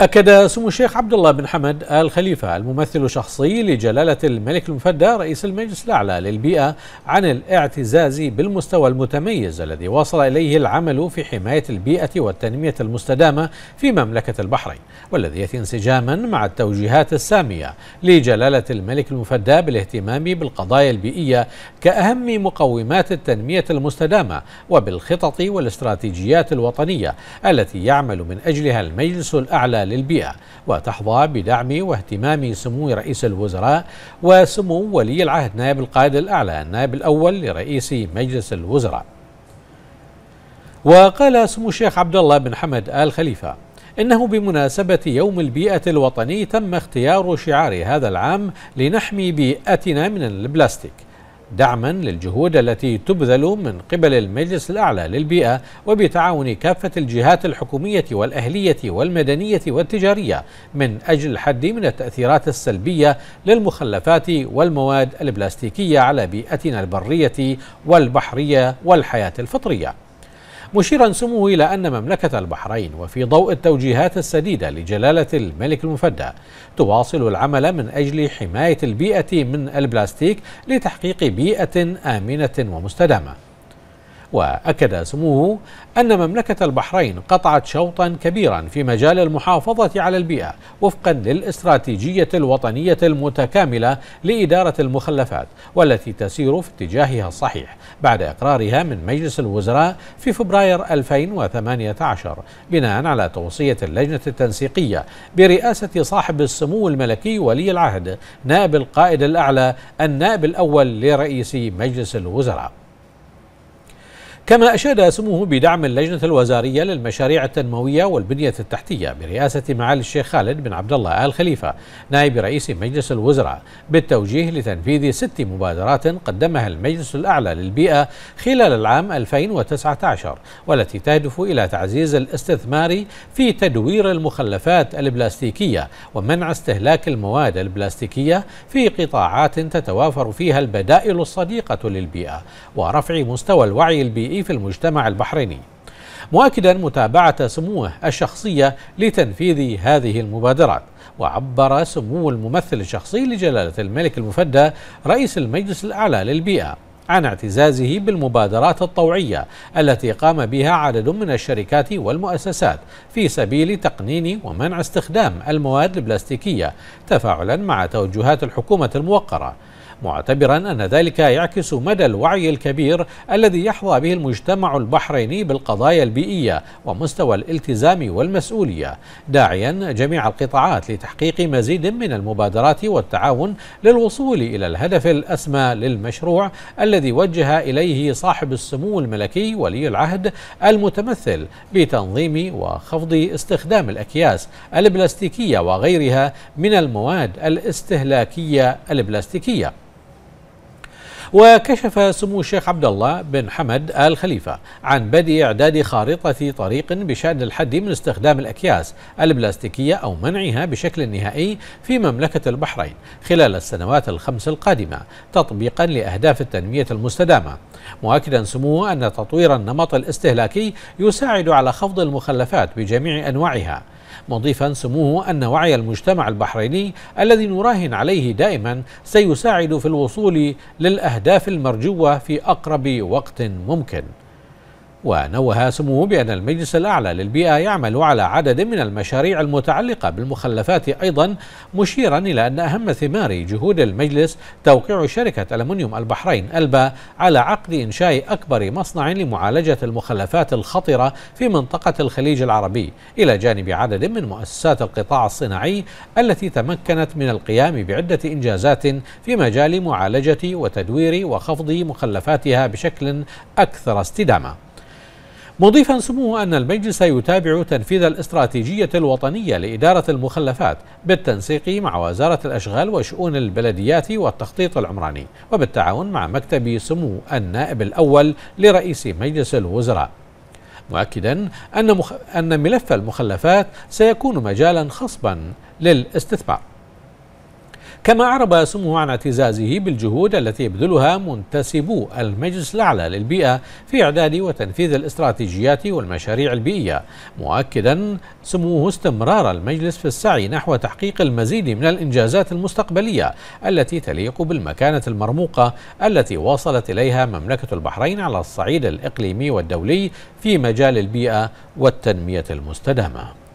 أكد سمو الشيخ عبد الله بن حمد آل خليفة الممثل الشخصي لجلالة الملك المفدى رئيس المجلس الأعلى للبيئة عن الاعتزاز بالمستوى المتميز الذي وصل إليه العمل في حماية البيئة والتنمية المستدامة في مملكة البحرين والذي يأتي انسجاما مع التوجيهات السامية لجلالة الملك المفدى بالاهتمام بالقضايا البيئية كأهم مقومات التنمية المستدامة وبالخطط والاستراتيجيات الوطنية التي يعمل من أجلها المجلس الأعلى للبيئة وتحظى بدعم واهتمام سمو رئيس الوزراء وسمو ولي العهد نائب القائد الأعلى النائب الأول لرئيس مجلس الوزراء وقال سمو الشيخ عبد الله بن حمد آل خليفة إنه بمناسبة يوم البيئة الوطني تم اختيار شعار هذا العام لنحمي بيئتنا من البلاستيك دعما للجهود التي تبذل من قبل المجلس الأعلى للبيئة وبتعاون كافة الجهات الحكومية والأهلية والمدنية والتجارية من أجل الحد من التأثيرات السلبية للمخلفات والمواد البلاستيكية على بيئتنا البرية والبحرية والحياة الفطرية مشيرا سموه إلى أن مملكة البحرين وفي ضوء التوجيهات السديدة لجلالة الملك المفدى تواصل العمل من أجل حماية البيئة من البلاستيك لتحقيق بيئة آمنة ومستدامة وأكد سموه أن مملكة البحرين قطعت شوطا كبيرا في مجال المحافظة على البيئة وفقا للاستراتيجية الوطنية المتكاملة لإدارة المخلفات والتي تسير في اتجاهها الصحيح بعد إقرارها من مجلس الوزراء في فبراير 2018 بناء على توصية اللجنة التنسيقية برئاسة صاحب السمو الملكي ولي العهد نائب القائد الأعلى النائب الأول لرئيس مجلس الوزراء كما أشاد سموه بدعم اللجنة الوزارية للمشاريع التنموية والبنية التحتية برئاسة معالي الشيخ خالد بن عبد الله آل خليفة نائب رئيس مجلس الوزراء بالتوجيه لتنفيذ ست مبادرات قدمها المجلس الأعلى للبيئة خلال العام 2019 والتي تهدف إلى تعزيز الاستثمار في تدوير المخلفات البلاستيكية ومنع استهلاك المواد البلاستيكية في قطاعات تتوافر فيها البدائل الصديقة للبيئة ورفع مستوى الوعي البيئي في المجتمع البحريني مؤكدا متابعة سموه الشخصية لتنفيذ هذه المبادرات وعبر سمو الممثل الشخصي لجلالة الملك المفدى رئيس المجلس الأعلى للبيئة عن اعتزازه بالمبادرات الطوعية التي قام بها عدد من الشركات والمؤسسات في سبيل تقنين ومنع استخدام المواد البلاستيكية تفاعلا مع توجهات الحكومة الموقرة معتبرا أن ذلك يعكس مدى الوعي الكبير الذي يحظى به المجتمع البحريني بالقضايا البيئية ومستوى الالتزام والمسؤولية داعيا جميع القطاعات لتحقيق مزيد من المبادرات والتعاون للوصول إلى الهدف الأسمى للمشروع الذي وجه إليه صاحب السمو الملكي ولي العهد المتمثل بتنظيم وخفض استخدام الأكياس البلاستيكية وغيرها من المواد الاستهلاكية البلاستيكية وكشف سمو الشيخ عبد الله بن حمد آل خليفة عن بدء إعداد خارطة طريق بشأن الحد من استخدام الأكياس البلاستيكية أو منعها بشكل نهائي في مملكة البحرين خلال السنوات الخمس القادمة تطبيقا لأهداف التنمية المستدامة مؤكدا سموه أن تطوير النمط الاستهلاكي يساعد على خفض المخلفات بجميع أنواعها مضيفا سموه أن وعي المجتمع البحريني الذي نراهن عليه دائما سيساعد في الوصول للأهداف المرجوة في أقرب وقت ممكن ونوه سموه بأن المجلس الأعلى للبيئة يعمل على عدد من المشاريع المتعلقة بالمخلفات أيضا مشيرا إلى أن أهم ثمار جهود المجلس توقيع شركة ألمنيوم البحرين ألبا على عقد إنشاء أكبر مصنع لمعالجة المخلفات الخطرة في منطقة الخليج العربي إلى جانب عدد من مؤسسات القطاع الصناعي التي تمكنت من القيام بعدة إنجازات في مجال معالجة وتدوير وخفض مخلفاتها بشكل أكثر استدامة مضيفا سموه أن المجلس يتابع تنفيذ الاستراتيجية الوطنية لإدارة المخلفات بالتنسيق مع وزارة الأشغال وشؤون البلديات والتخطيط العمراني وبالتعاون مع مكتب سمو النائب الأول لرئيس مجلس الوزراء مؤكدا أن, مخ... أن ملف المخلفات سيكون مجالا خصبا للاستثمار كما أعرب سموه عن اعتزازه بالجهود التي يبذلها منتسبو المجلس الأعلى للبيئة في إعداد وتنفيذ الاستراتيجيات والمشاريع البيئية مؤكدا سموه استمرار المجلس في السعي نحو تحقيق المزيد من الإنجازات المستقبلية التي تليق بالمكانة المرموقة التي وصلت إليها مملكة البحرين على الصعيد الإقليمي والدولي في مجال البيئة والتنمية المستدامة